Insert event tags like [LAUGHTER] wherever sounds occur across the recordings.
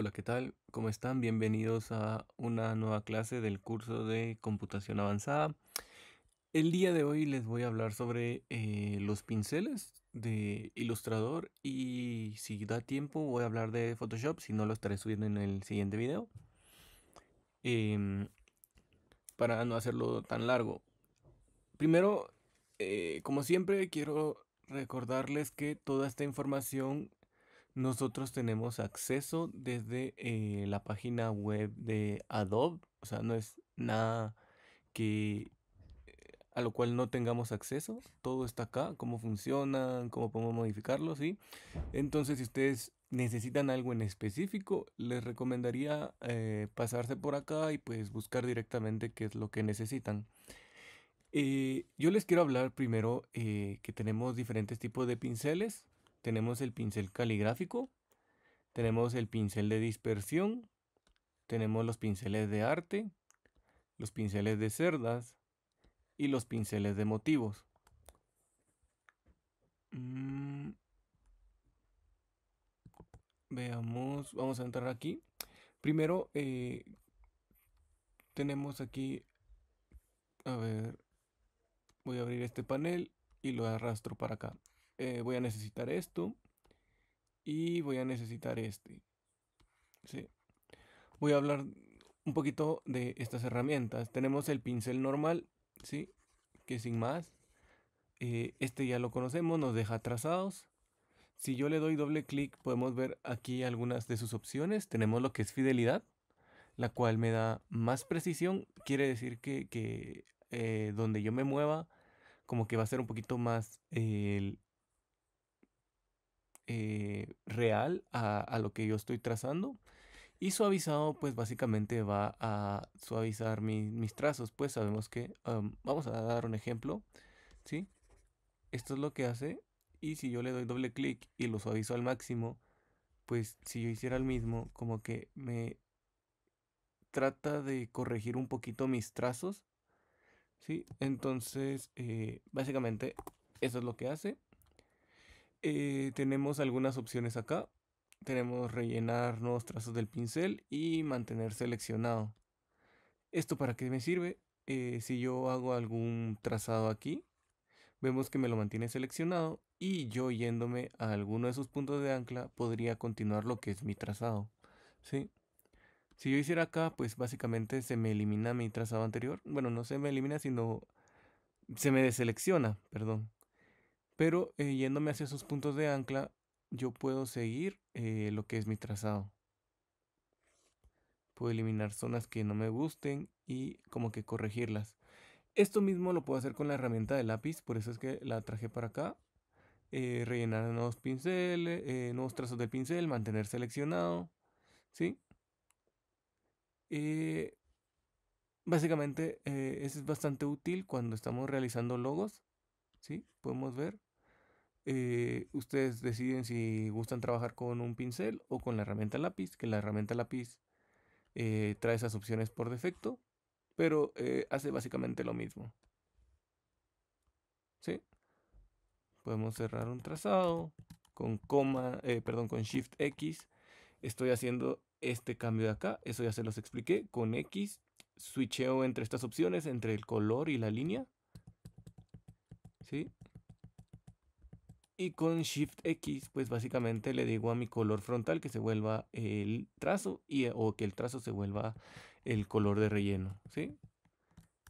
Hola, ¿qué tal? ¿Cómo están? Bienvenidos a una nueva clase del curso de computación avanzada. El día de hoy les voy a hablar sobre eh, los pinceles de Illustrator y si da tiempo voy a hablar de Photoshop, si no lo estaré subiendo en el siguiente video. Em, para no hacerlo tan largo. Primero, eh, como siempre, quiero recordarles que toda esta información nosotros tenemos acceso desde eh, la página web de Adobe, o sea, no es nada que eh, a lo cual no tengamos acceso, todo está acá, cómo funcionan, cómo podemos modificarlo, ¿sí? Entonces, si ustedes necesitan algo en específico, les recomendaría eh, pasarse por acá y pues buscar directamente qué es lo que necesitan. yo les quiero hablar primero que tenemos diferentes tipos de pinceles tenemos el pincel caligráfico, tenemos el pincel de dispersión, tenemos los pinceles de arte, los pinceles de cerdas y los pinceles de motivos. Mm. Veamos, vamos a entrar aquí. Primero eh, tenemos aquí, a ver, voy a abrir este panel y lo arrastro para acá. Eh, voy a necesitar esto y voy a necesitar este. Sí. Voy a hablar un poquito de estas herramientas. Tenemos el pincel normal, ¿sí? Que sin más. Eh, este ya lo conocemos, nos deja trazados. Si yo le doy doble clic, podemos ver aquí algunas de sus opciones. Tenemos lo que es fidelidad, la cual me da más precisión. Quiere decir que, eh, donde yo me mueva, como que va a ser un poquito más eh, real a, lo que yo estoy trazando. Y suavizado, pues básicamente va a suavizar mis trazos. Pues sabemos que, vamos a dar un ejemplo, ¿sí? Esto es lo que hace. Y si yo le doy doble clic y lo suavizo al máximo, pues si yo hiciera el mismo, como que me trata de corregir un poquito mis trazos. ¿Sí? Entonces, eh, básicamente, eso es lo que hace. Eh, tenemos algunas opciones acá. Tenemos rellenar nuevos trazos del pincel y mantener seleccionado. ¿Esto para qué me sirve? Eh, si yo hago algún trazado aquí, vemos que me lo mantiene seleccionado y yo yéndome a alguno de esos puntos de ancla podría continuar lo que es mi trazado. ¿sí? Si yo hiciera acá, pues básicamente se me elimina mi trazado anterior. Bueno, no se me elimina, sino se me deselecciona, perdón. Pero eh, yéndome hacia esos puntos de ancla, yo puedo seguir eh, lo que es mi trazado. Puedo eliminar zonas que no me gusten y como que corregirlas. Esto mismo lo puedo hacer con la herramienta de lápiz, por eso es que la traje para acá. Eh, rellenar nuevos pinceles, nuevos trazos del pincel, mantener seleccionado, ¿sí? básicamente, eso es bastante útil cuando estamos realizando logos, ¿sí? Podemos ver. Eh, ustedes deciden si gustan trabajar con un pincel o con la herramienta lápiz, que la herramienta lápiz eh, trae esas opciones por defecto, pero eh, hace básicamente lo mismo. ¿Sí? Podemos cerrar un trazado con coma, perdón, con Shift X. Estoy haciendo este cambio de acá, eso ya se los expliqué, con X switcheo entre estas opciones, entre el color y la línea. ¿Sí? Y con Shift X, pues básicamente le digo a mi color frontal que se vuelva el trazo y, eh, o que el trazo se vuelva el color de relleno, ¿sí?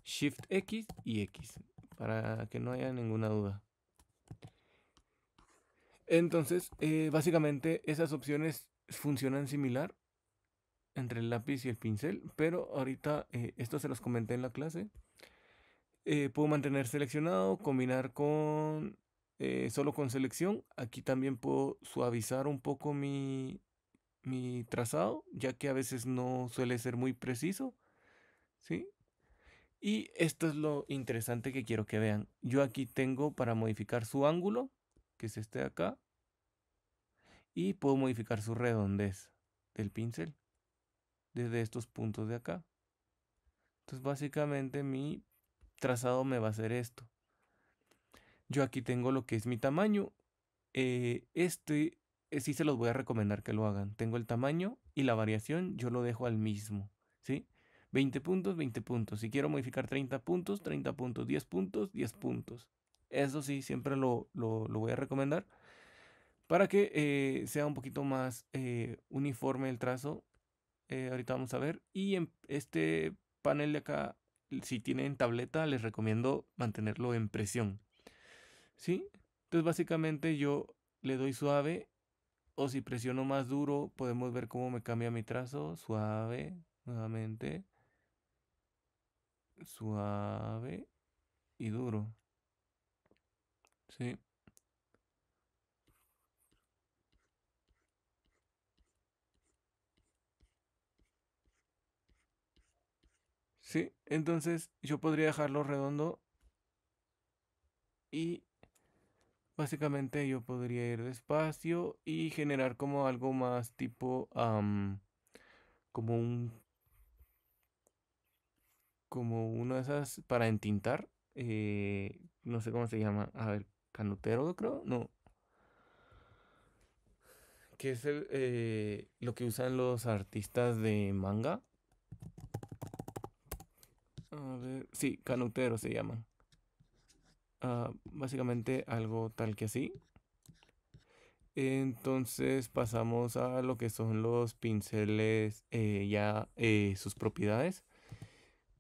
Shift X y X, para que no haya ninguna duda. Entonces, eh, básicamente esas opciones funcionan similar entre el lápiz y el pincel, pero ahorita eh, esto se los comenté en la clase. puedo mantener seleccionado, combinar con eh, solo con selección. Aquí también puedo suavizar un poco mi, trazado, ya que a veces no suele ser muy preciso. ¿Sí? Y esto es lo interesante que quiero que vean. Yo aquí tengo para modificar su ángulo, que es este de acá. Y puedo modificar su redondez del pincel desde estos puntos de acá. Entonces básicamente mi trazado me va a hacer esto. Yo aquí tengo lo que es mi tamaño. Eh, este eh, sí se los voy a recomendar que lo hagan. Tengo el tamaño y la variación, yo lo dejo al mismo. ¿Sí? 20 puntos, 20 puntos. Si quiero modificar 30 puntos, 30 puntos, 10 puntos, 10 puntos. Eso sí, siempre lo, voy a recomendar. Para que eh, sea un poquito más uniforme el trazo. ahorita vamos a ver. Y en este panel de acá, si tienen tableta, les recomiendo mantenerlo en presión. ¿Sí? Entonces básicamente yo le doy suave o si presiono más duro podemos ver cómo me cambia mi trazo. Suave, nuevamente. Suave y duro. ¿Sí? ¿Sí? Entonces yo podría dejarlo redondo y Básicamente yo podría ir despacio y generar como algo más tipo, como un, como una de esas para entintar, eh, no sé cómo se llama, a ver, canutero creo, no, que es eh, lo que usan los artistas de manga. A ver, sí, canutero se llaman. Ah, básicamente algo tal que así. Entonces pasamos a lo que son los pinceles, eh, ya eh, sus propiedades.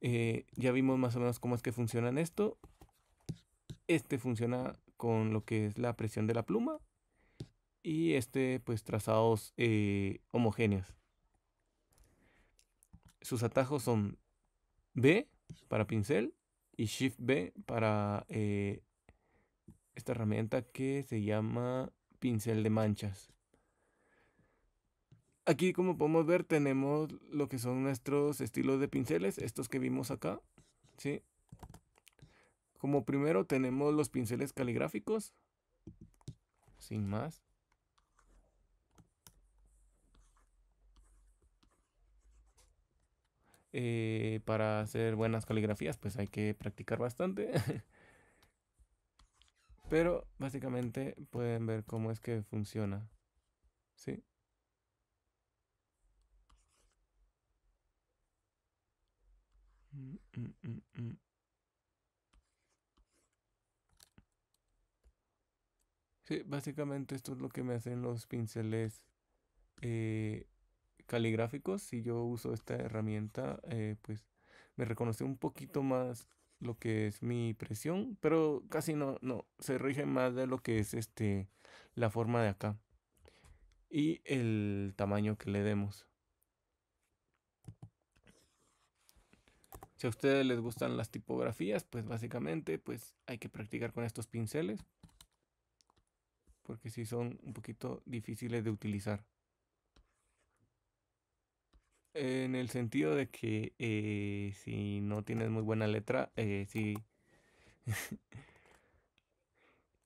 Eh, ya vimos más o menos cómo es que funcionan esto. Este funciona con lo que es la presión de la pluma y este pues trazados homogéneos. Sus atajos son B para pincel, y Shift B para eh, esta herramienta que se llama pincel de manchas. Aquí como podemos ver tenemos lo que son nuestros estilos de pinceles, estos que vimos acá, ¿sí? Como primero tenemos los pinceles caligráficos, sin más. Eh, para hacer buenas caligrafías, pues hay que practicar bastante. [LAUGHS] Pero básicamente pueden ver cómo es que funciona. ¿Sí? sí, básicamente esto es lo que me hacen los pinceles eh, caligráficos, si yo uso esta herramienta, eh, pues me reconoce un poquito más lo que es mi presión, pero casi no, no, se rige más de lo que es este, la forma de acá y el tamaño que le demos. Si a ustedes les gustan las tipografías, pues básicamente pues hay que practicar con estos pinceles. Porque si son un poquito difíciles de utilizar. En el sentido de que eh, si no tienes muy buena letra, eh, sí. [LAUGHS]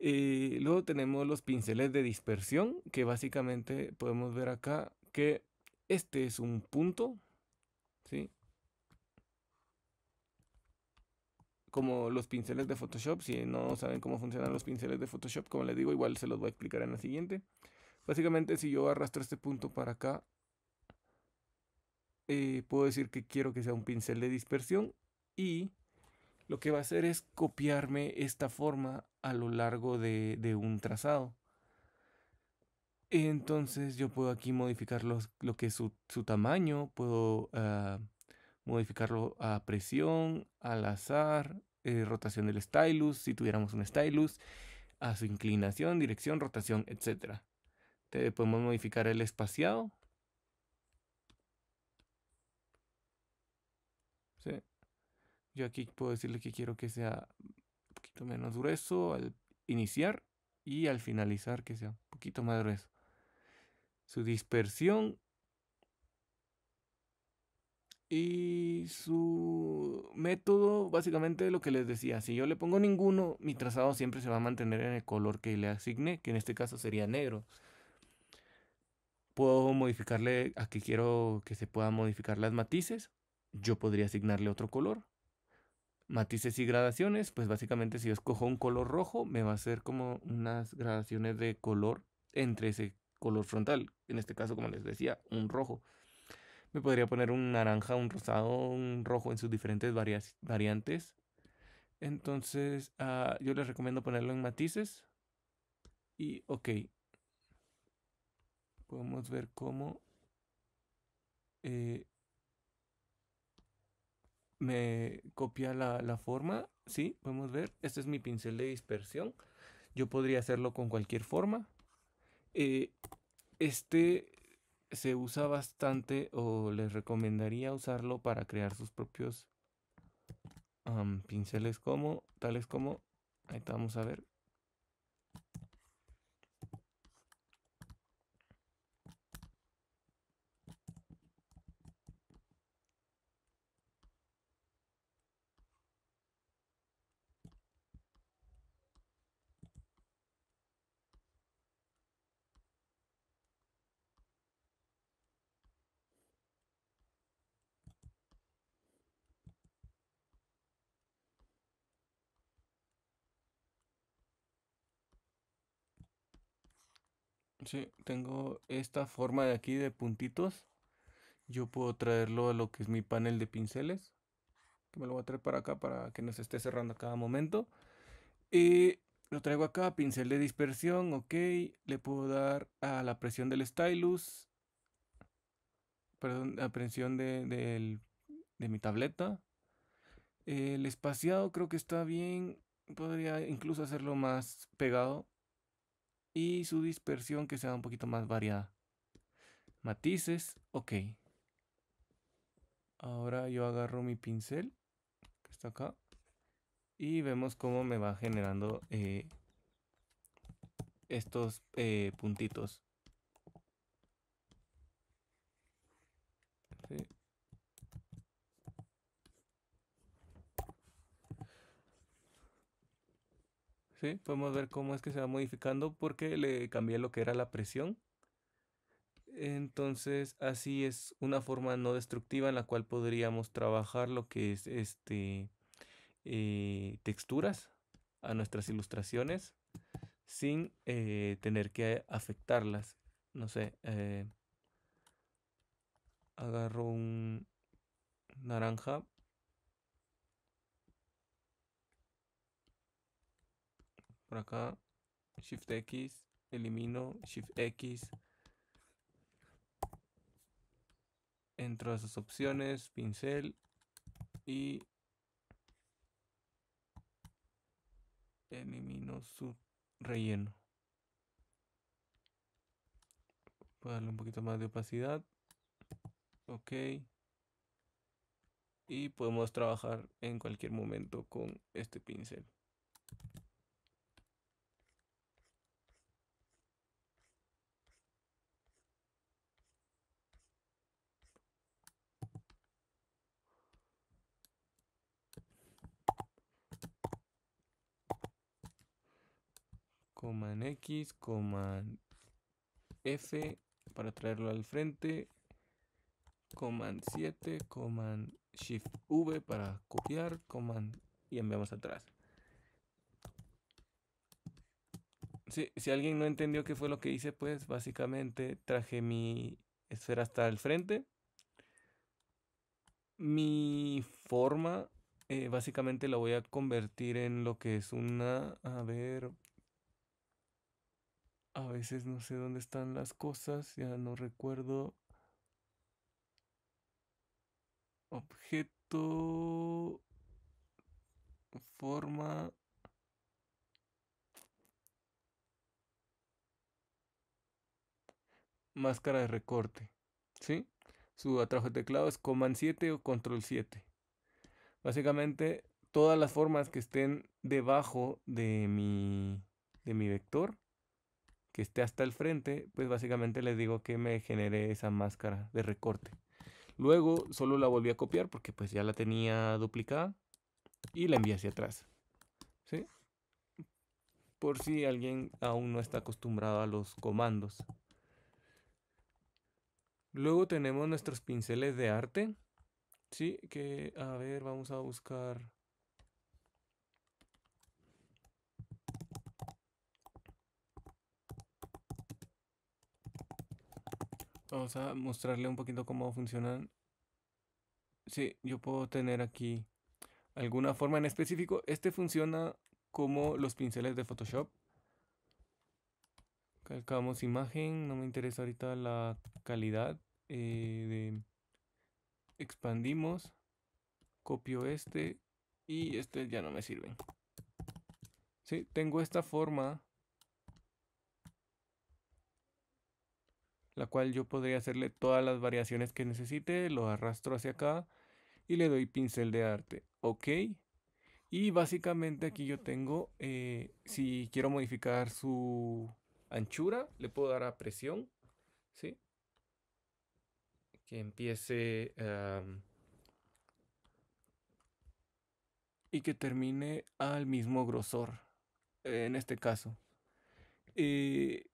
Eh, luego tenemos los pinceles de dispersión, que básicamente podemos ver acá que este es un punto, ¿sí? Como los pinceles de Photoshop, si no saben cómo funcionan los pinceles de Photoshop, como les digo, igual se los voy a explicar en la siguiente. Básicamente, si yo arrastro este punto para acá, eh, puedo decir que quiero que sea un pincel de dispersión y lo que va a hacer es copiarme esta forma a lo largo de, un trazado. Entonces yo puedo aquí modificar lo que es su, tamaño, puedo ah, modificarlo a presión, al azar, eh, rotación del stylus, si tuviéramos un stylus, a su inclinación, dirección, rotación, etc. podemos modificar el espaciado ¿sí? Yo aquí puedo decirle que quiero que sea un poquito menos grueso al iniciar y al finalizar que sea un poquito más grueso. Su dispersión y su método, básicamente lo que les decía, si yo le pongo ninguno, mi trazado siempre se va a mantener en el color que le asigne, que en este caso sería negro. Puedo modificarle aquí quiero que se puedan modificar las matices yo podría asignarle otro color. Matices y gradaciones, pues básicamente si yo escojo un color rojo, me va a hacer como unas gradaciones de color entre ese color frontal. En este caso, como les decía, un rojo. Me podría poner un naranja, un rosado, un rojo en sus diferentes variantes. Entonces, ah, yo les recomiendo ponerlo en matices. Y ok. Podemos ver cómo eh, me copia la, forma, ¿sí? Podemos ver, este es mi pincel de dispersión. Yo podría hacerlo con cualquier forma. Eh, este se usa bastante o les recomendaría usarlo para crear sus propios pinceles como, tales como, ahí está, vamos a ver, Sí, tengo esta forma de aquí de puntitos. Yo puedo traerlo a lo que es mi panel de pinceles. Que me lo voy a traer para acá para que no se esté cerrando a cada momento. Y lo traigo acá, pincel de dispersión, ok. Le puedo dar a la presión del stylus. Perdón, a presión de mi tableta. El espaciado creo que está bien. Podría incluso hacerlo más pegado y su dispersión que sea un poquito más variada. Matices, ok. Ahora yo agarro mi pincel, que está acá, y vemos cómo me va generando eh, estos eh, puntitos. ¿sí? Podemos ver cómo es que se va modificando porque le cambié lo que era la presión. Entonces, así es una forma no destructiva en la cual podríamos trabajar lo que es este eh, texturas a nuestras ilustraciones sin eh, tener que afectarlas. No sé, eh, agarro un naranja por acá. Shift X, elimino, Shift X. Entro a esas opciones, pincel y elimino su relleno. para darle un poquito más de opacidad. Ok. Y podemos trabajar en cualquier momento con este pincel. X, Command F para traerlo al frente. Command 7, Command Shift V para copiar, Command y enviamos atrás. si alguien no entendió qué fue lo que hice, pues básicamente traje mi esfera hasta el frente. Mi forma eh, básicamente la voy a convertir en lo que es una, a ver, a veces no sé dónde están las cosas, ya no recuerdo. Objeto, forma. Máscara de recorte. ¿Sí? Su atrajo de teclado es Command 7 o Control 7. Básicamente, todas las formas que estén debajo de mi, de mi vector que esté hasta el frente, pues básicamente les digo que me generé esa máscara de recorte. Luego solo la volví a copiar porque pues ya la tenía duplicada y la envié hacia atrás. ¿Sí? Por si alguien aún no está acostumbrado a los comandos. Luego tenemos nuestros pinceles de arte. Sí, que a ver, vamos a buscar Vamos a mostrarle un poquito cómo funcionan. Sí, yo puedo tener aquí alguna forma en específico. Este funciona como los pinceles de Photoshop. Calcamos imagen, no me interesa ahorita la calidad. Eh, expandimos, copio este y este ya no me sirve. Sí, tengo esta forma la cual yo podría hacerle todas las variaciones que necesite, lo arrastro hacia acá y le doy pincel de arte, ok. Y básicamente aquí yo tengo, eh, si quiero modificar su anchura, le puedo dar a presión, ¿sí? Que empiece... y que termine al mismo grosor, en este caso. Eh,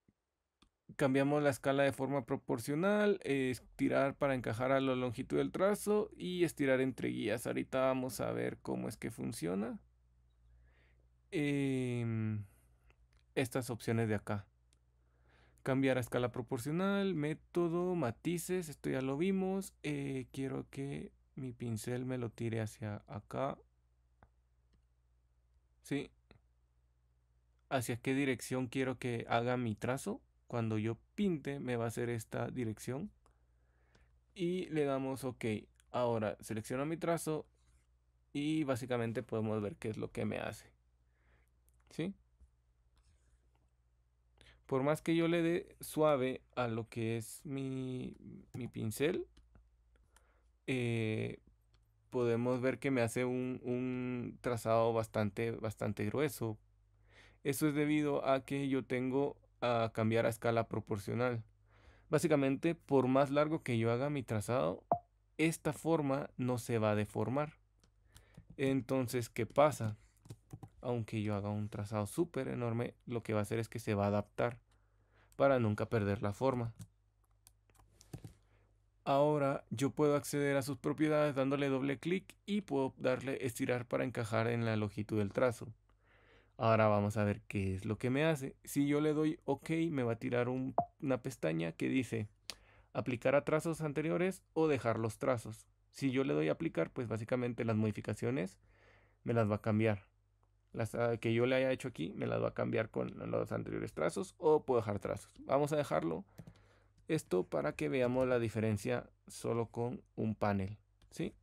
cambiamos la escala de forma proporcional, estirar para encajar a la longitud del trazo y estirar entre guías. Ahorita vamos a ver cómo es que funciona. Em, estas opciones de acá. Cambiar a escala proporcional, método, matices, esto ya lo vimos. Eh, quiero que mi pincel me lo tire hacia acá. ¿Sí? ¿Hacia qué dirección quiero que haga mi trazo? Cuando yo pinte me va a hacer esta dirección. Y le damos OK. Ahora selecciono mi trazo y básicamente podemos ver qué es lo que me hace. ¿Sí? Por más que yo le dé suave a lo que es mi, pincel, eh, podemos ver que me hace un, un, trazado bastante, bastante grueso. Eso es debido a que yo tengo a cambiar a escala proporcional. Básicamente, por más largo que yo haga mi trazado, esta forma no se va a deformar. Entonces, ¿qué pasa? Aunque yo haga un trazado súper enorme, lo que va a hacer es que se va a adaptar para nunca perder la forma. Ahora yo puedo acceder a sus propiedades dándole doble clic y puedo darle estirar para encajar en la longitud del trazo. Ahora vamos a ver qué es lo que me hace. Si yo le doy OK, me va a tirar una pestaña que dice aplicar a trazos anteriores o dejar los trazos. Si yo le doy a aplicar, pues básicamente las modificaciones me las va a cambiar. Las ah, que yo le haya hecho aquí me las va a cambiar con los anteriores trazos o puedo dejar trazos. Vamos a dejarlo esto para que veamos la diferencia solo con un panel. ¿sí?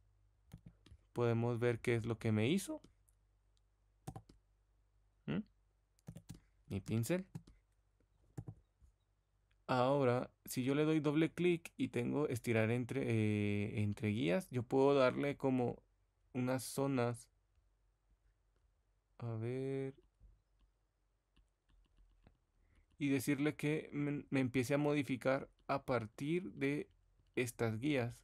Podemos ver qué es lo que me hizo. pincel. Ahora, si yo le doy doble clic y tengo estirar entre, eh, entre guías, yo puedo darle como unas zonas. A ver. Y decirle que me, me empiece a modificar a partir de estas guías.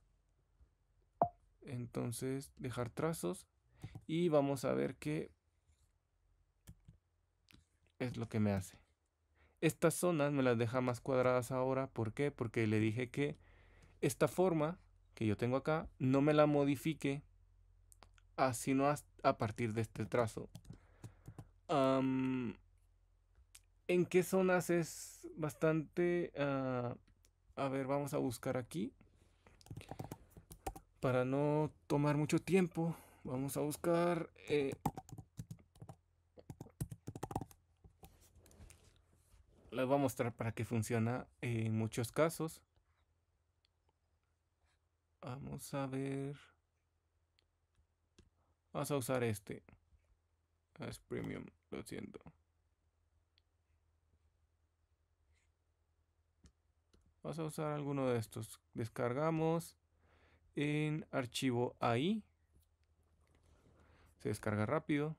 Entonces, dejar trazos. Y vamos a ver que es lo que me hace. Estas zonas me las deja más cuadradas ahora. ¿Por qué? Porque le dije que esta forma que yo tengo acá no me la modifique así a, a partir de este trazo. ¿En qué zonas es bastante... Ah, a ver, vamos a buscar aquí. Para no tomar mucho tiempo, vamos a buscar eh, les voy a mostrar para qué funciona en muchos casos. Vamos a ver. Vamos a usar este. Es premium, lo siento. Vamos a usar alguno de estos. Descargamos en archivo ahí Se descarga rápido.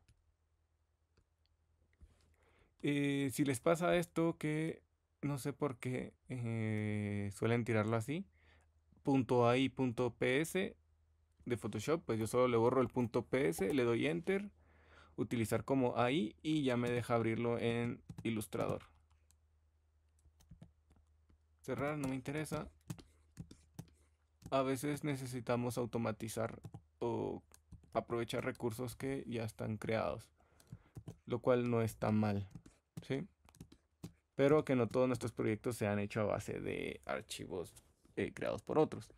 Eh, si les pasa esto, que no sé por qué eh, suelen tirarlo así, punto de Photoshop, pues yo solo le borro el .ps, le doy Enter, utilizar como AI y ya me deja abrirlo en Ilustrador. Cerrar no me interesa. A veces necesitamos automatizar o aprovechar recursos que ya están creados, lo cual no está mal. ¿sí? Pero que no todos nuestros proyectos se han hecho a base de archivos eh, creados por otros.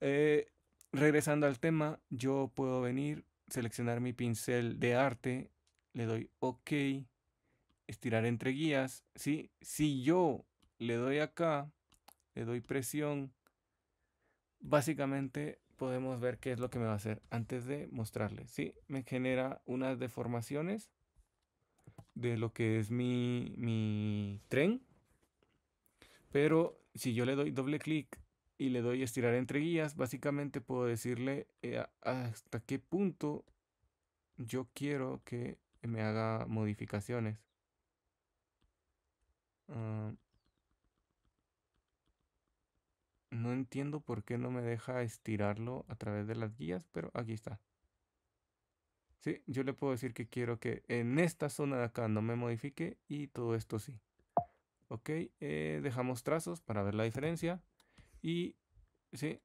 Eh, regresando al tema, yo puedo venir, seleccionar mi pincel de arte, le doy OK, estirar entre guías, ¿sí? Si yo le doy acá, le doy presión, básicamente podemos ver qué es lo que me va a hacer antes de mostrarle ¿sí? Me genera unas deformaciones de lo que es mi, tren. Pero si yo le doy doble clic y le doy estirar entre guías, básicamente puedo decirle eh, hasta qué punto yo quiero que me haga modificaciones. Ah, no entiendo por qué no me deja estirarlo a través de las guías, pero aquí está. ¿sí? Yo le puedo decir que quiero que en esta zona de acá no me modifique y todo esto sí. Ok, eh, dejamos trazos para ver la diferencia y ¿sí?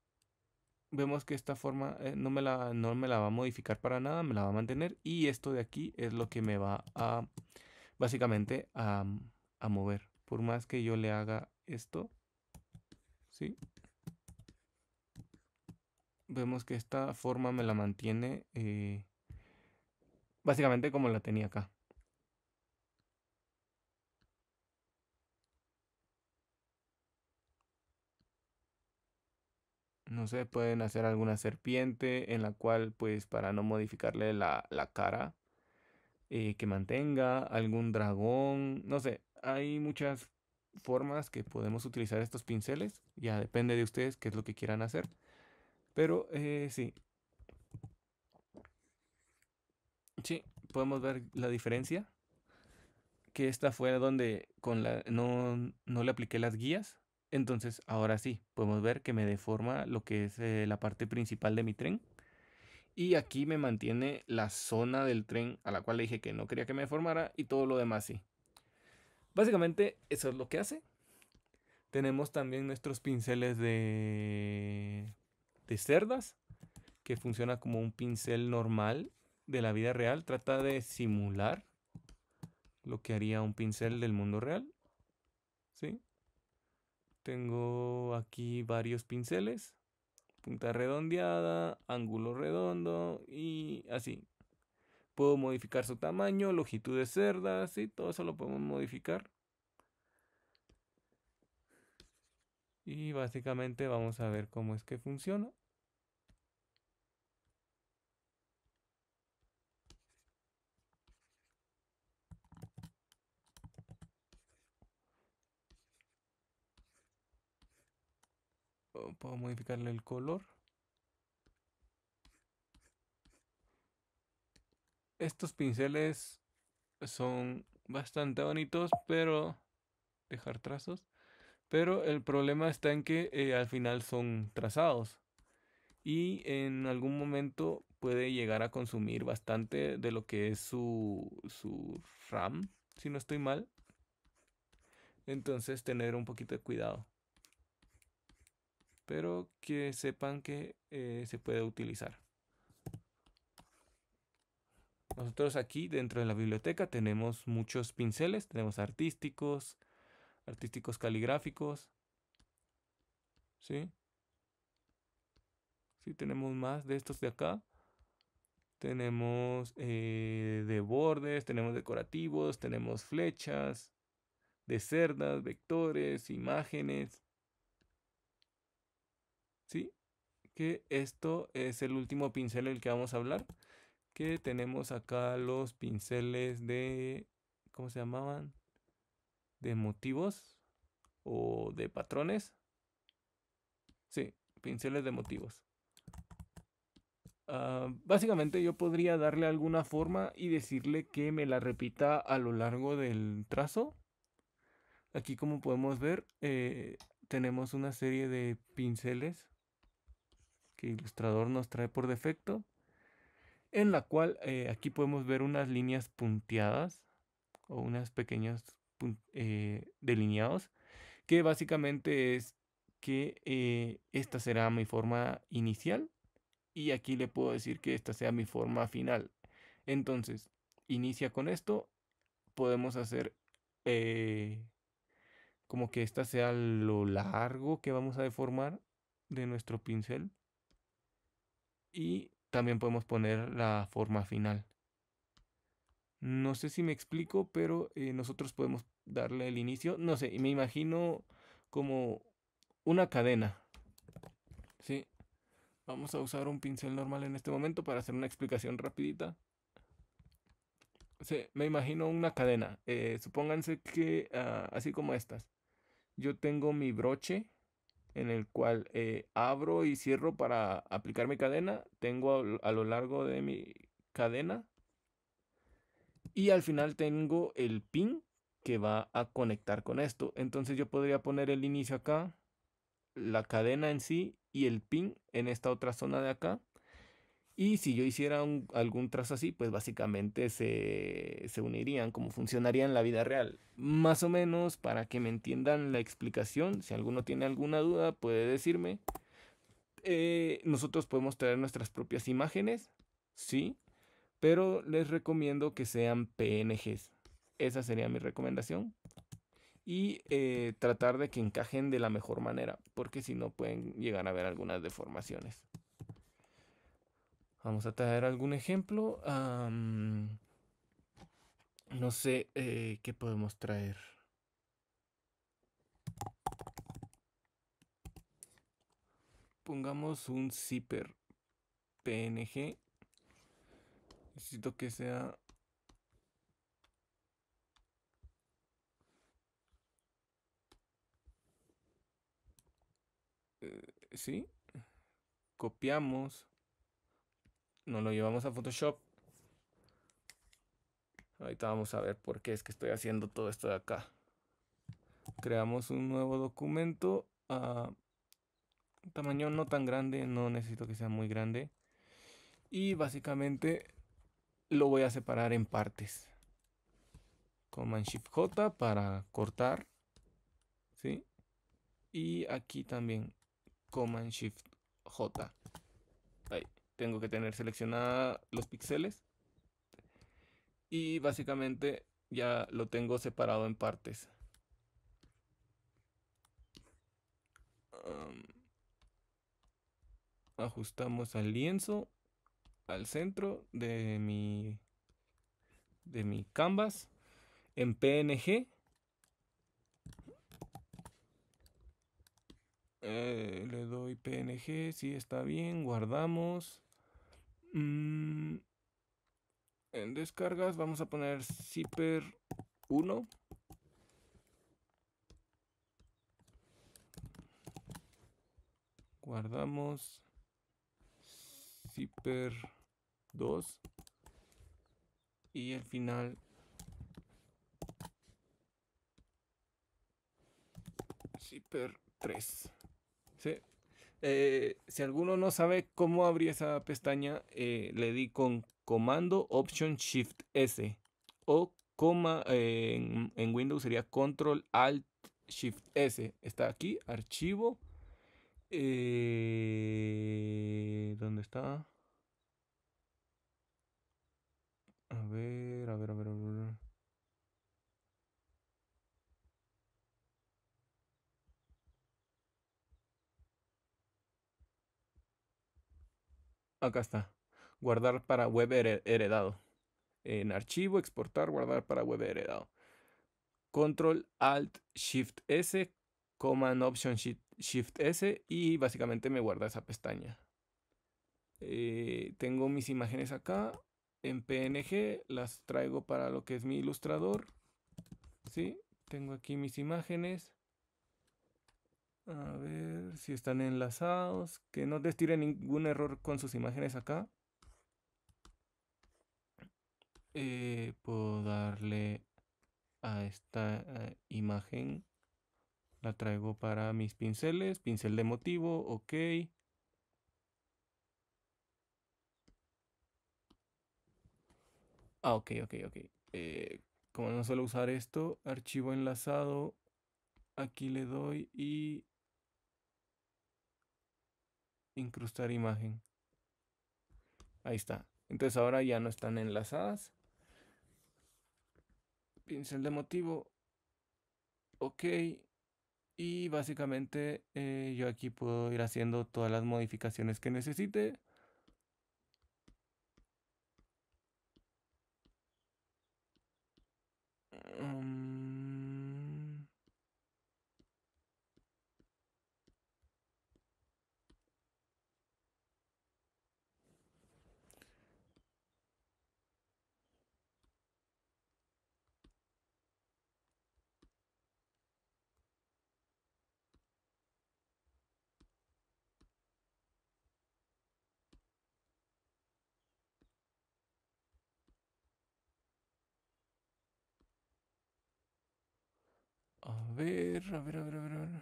vemos que esta forma eh, no, me la, no me la va a modificar para nada, me la va a mantener y esto de aquí es lo que me va a básicamente a, mover. Por más que yo le haga esto, ¿sí? vemos que esta forma me la mantiene eh, Básicamente como la tenía acá. No sé, pueden hacer alguna serpiente en la cual, pues, para no modificarle la, cara, eh, que mantenga algún dragón, no sé, hay muchas formas que podemos utilizar estos pinceles, ya depende de ustedes qué es lo que quieran hacer, pero eh, sí, Sí, podemos ver la diferencia. Que esta fue donde con la, no, no le apliqué las guías. Entonces ahora sí, podemos ver que me deforma lo que es eh, la parte principal de mi tren. Y aquí me mantiene la zona del tren a la cual le dije que no quería que me deformara y todo lo demás sí. Básicamente eso es lo que hace. Tenemos también nuestros pinceles de, de cerdas, que funciona como un pincel normal de la vida real trata de simular lo que haría un pincel del mundo real. ¿Sí? Tengo aquí varios pinceles. Punta redondeada, ángulo redondo y así. Puedo modificar su tamaño, longitud de cerdas, y Todo eso lo podemos modificar. Y básicamente vamos a ver cómo es que funciona. Puedo modificarle el color. Estos pinceles son bastante bonitos, pero... Dejar trazos. Pero el problema está en que eh, al final son trazados. Y en algún momento puede llegar a consumir bastante de lo que es su, su RAM, si no estoy mal. Entonces tener un poquito de cuidado pero que sepan que eh, se puede utilizar. Nosotros aquí dentro de la biblioteca tenemos muchos pinceles, tenemos artísticos, artísticos caligráficos. ¿Sí? Sí, tenemos más de estos de acá. Tenemos eh, de bordes, tenemos decorativos, tenemos flechas, de cerdas, vectores, imágenes. ¿sí? Que esto es el último pincel del que vamos a hablar. Que tenemos acá los pinceles de... ¿Cómo se llamaban? De motivos o de patrones. Sí, pinceles de motivos. Ah, básicamente yo podría darle alguna forma y decirle que me la repita a lo largo del trazo. Aquí como podemos ver eh, tenemos una serie de pinceles que ilustrador nos trae por defecto, en la cual eh, aquí podemos ver unas líneas punteadas o unas pequeñas eh, delineados, que básicamente es que eh, esta será mi forma inicial y aquí le puedo decir que esta sea mi forma final. Entonces, inicia con esto, podemos hacer como que esta sea lo largo que vamos a deformar de nuestro pincel y también podemos poner la forma final. No sé si me explico, pero eh, nosotros podemos darle el inicio, no sé, me imagino como una cadena. ¿Sí? Vamos a usar un pincel normal en este momento para hacer una explicación rapidita. Sí, me imagino una cadena. Eh, supónganse que ah, así como estas. Yo tengo mi broche en el cual eh, abro y cierro para aplicar mi cadena, tengo a, lo largo de mi cadena y al final tengo el pin que va a conectar con esto. Entonces yo podría poner el inicio acá, la cadena en sí y el pin en esta otra zona de acá y si yo hiciera algún trazo así, pues básicamente se, unirían como funcionaría en la vida real. Más o menos para que me entiendan la explicación, si alguno tiene alguna duda puede decirme. Eh, nosotros podemos traer nuestras propias imágenes, sí, pero les recomiendo que sean PNGs. Esa sería mi recomendación. Y eh, tratar de que encajen de la mejor manera, porque si no pueden llegar a ver algunas deformaciones. Vamos a traer algún ejemplo. no sé eh, qué podemos traer. Pongamos un ziper PNG. Necesito que sea eh, ¿sí? Copiamos nos lo llevamos a Photoshop. Ahorita vamos a ver por qué es que estoy haciendo todo esto de acá. Creamos un nuevo documento ah, tamaño no tan grande, no necesito que sea muy grande. Y básicamente lo voy a separar en partes. Command Shift J para cortar. ¿Sí? Y aquí también Command Shift J. Ahí tengo que tener seleccionada los píxeles y básicamente ya lo tengo separado en partes. ajustamos al lienzo, al centro de mi, de mi canvas en PNG. Eh, le doy PNG, si está bien, guardamos. Mm, en descargas vamos a poner zipper 1. Guardamos zipper 2. Y al final zipper 3. ¿Sí? Eh, si alguno no sabe cómo abrir esa pestaña, eh, le di con comando Option Shift S o coma eh, en, en, Windows sería Control Alt Shift S. Está aquí, archivo. ¿Dónde está? a ver, a ver, a ver. acá está. Guardar para web heredado. En archivo, exportar, guardar para web heredado. Control Alt Shift S, Command Option Shift S y básicamente me guarda esa pestaña. Eh, tengo mis imágenes acá en PNG, las traigo para lo que es mi ilustrador. ¿sí? Tengo aquí mis imágenes. A ver si están enlazados. Que no destire ningún error con sus imágenes acá. Eh, puedo darle a esta eh, imagen. La traigo para mis pinceles. Pincel de motivo. Ok. Ah, ok, ok, ok. Eh, como no suelo usar esto, archivo enlazado. Aquí le doy y incrustar imagen. Ahí está. Entonces ahora ya no están enlazadas. Pincel de motivo. Ok. Y básicamente eh, yo aquí puedo ir haciendo todas las modificaciones que necesite. Mm. ver, a ver, a ver, a ver. A ver.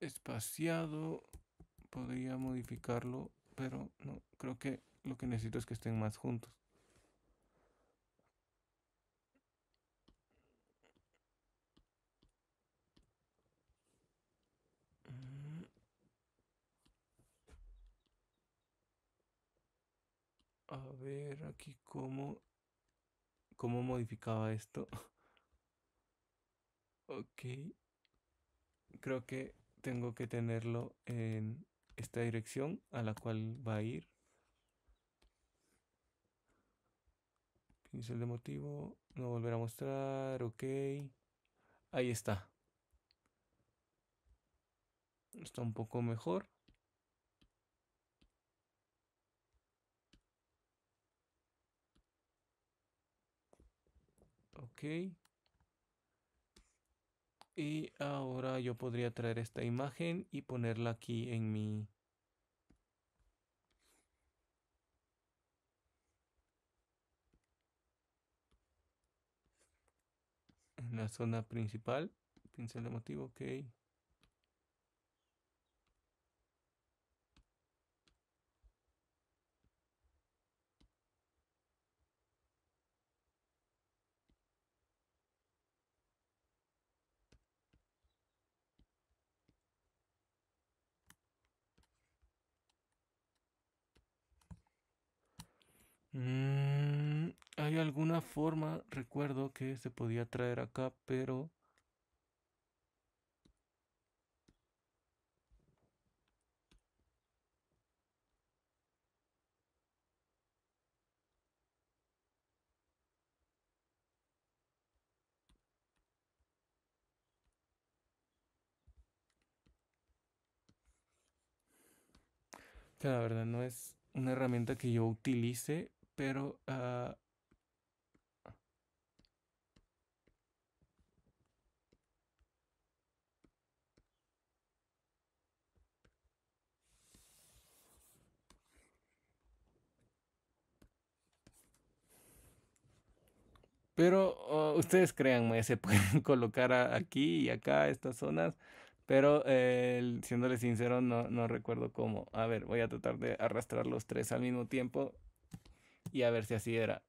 espaciado podría modificarlo pero no creo que lo que necesito es que estén más juntos A ver aquí cómo, cómo modificaba esto. [LAUGHS] ok. Creo que tengo que tenerlo en esta dirección a la cual va a ir. Pincel de motivo. No volver a mostrar. Ok. Ahí está. Está un poco mejor. y ahora yo podría traer esta imagen y ponerla aquí en mi en la zona principal pincel de motivo ok alguna forma recuerdo que se podía traer acá, pero... la verdad no es una herramienta que yo utilice, pero uh, Pero oh, ustedes créanme, se [LAUGHS] pueden colocar aquí y acá, estas zonas. Pero eh, siéndole sincero, no, recuerdo cómo. A ver, voy a tratar de arrastrar los tres al mismo tiempo. Y a ver si así era.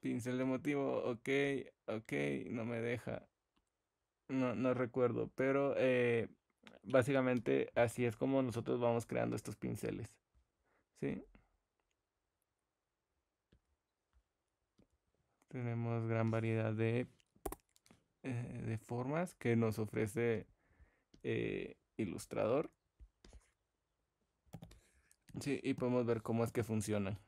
Pincel de motivo, ok, ok, no me deja. No, recuerdo, pero eh, básicamente así es como nosotros vamos creando estos pinceles. ¿Sí? tenemos gran variedad de, eh, de formas que nos ofrece eh, Ilustrador. Sí, y podemos ver cómo es que funcionan.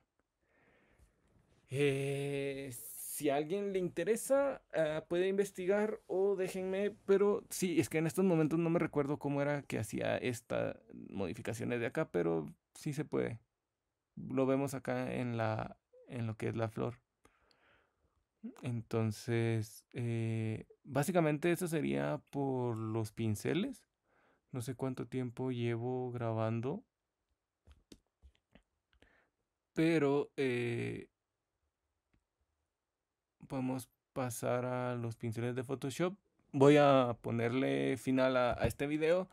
Eh, si a alguien le interesa, ah, puede investigar o déjenme, pero sí, es que en estos momentos no me recuerdo cómo era que hacía estas modificaciones de acá, pero sí se puede. Lo vemos acá en la en lo que es la flor. Entonces, eh, básicamente eso sería por los pinceles. No sé cuánto tiempo llevo grabando. Pero Vamos eh, podemos pasar a los pinceles de Photoshop. Voy a ponerle final a, a este video.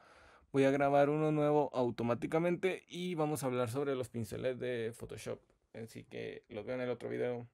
Voy a grabar uno nuevo automáticamente y vamos a hablar sobre los pinceles de Photoshop. Así que los veo en el otro video.